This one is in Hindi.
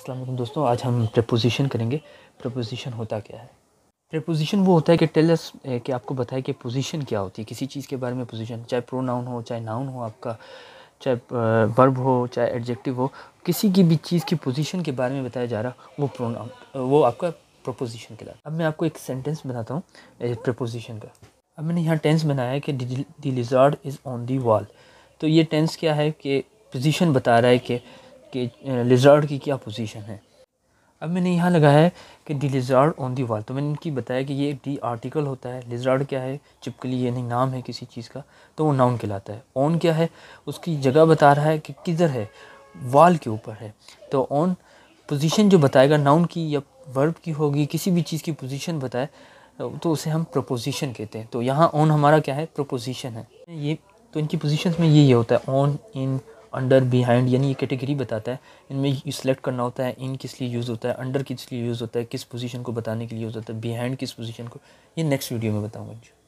असलम दोस्तों आज हम प्रपोजिशन करेंगे प्रपोजिशन होता क्या है प्रपोजिशन वो होता है कि टेलस कि आपको बताए कि पोजिशन क्या होती है किसी चीज़ के बारे में पोजिशन चाहे प्रो नाउन हो चाहे नाउन हो आपका चाहे वर्ब हो चाहे एडजेक्टिव हो किसी की भी चीज़ की पोजिशन के बारे में बताया जा रहा वो प्रो नाउन वो आपका प्रपोजिशन के अब मैं आपको एक सेंटेंस बनाता हूँ प्रपोजिशन का अब मैंने यहाँ टेंस बनाया है कि the lizard lizard is on the wall तो ये टेंस क्या है कि पोजिशन बता रहा है कि कि लिजार्ड की क्या पोजीशन है अब मैंने यहाँ लगाया है कि डी लिजार्ड ऑन दी वाल तो मैंने इनकी बताया कि ये डी आर्टिकल होता है लिजार्ड क्या है चिपकली यानी नाम है किसी चीज़ का तो वो नाउन कहलाता है ऑन क्या है उसकी जगह बता रहा है कि किधर है वाल के ऊपर है तो ऑन पोजीशन जो बताएगा नाउन की या वर्ब की होगी किसी भी चीज़ की पोजीशन बताए तो उसे हम प्रपोजिशन कहते हैं तो यहाँ ऑन हमारा क्या है प्रपोजिशन है ये तो इनकी पोजिशन में ये ये होता है ऑन इन अंडर बिहाइंड यानी ये कैटेगरी बताता है इनमें सेलेक्ट करना होता है इन किस लिए यूज़ होता है अंडर किस लिए यूज़ होता है किस पोजीशन को बताने के लिए यूज़ होता है बिहाइंड किस पोजीशन को ये नेक्स्ट वीडियो में बताऊँगा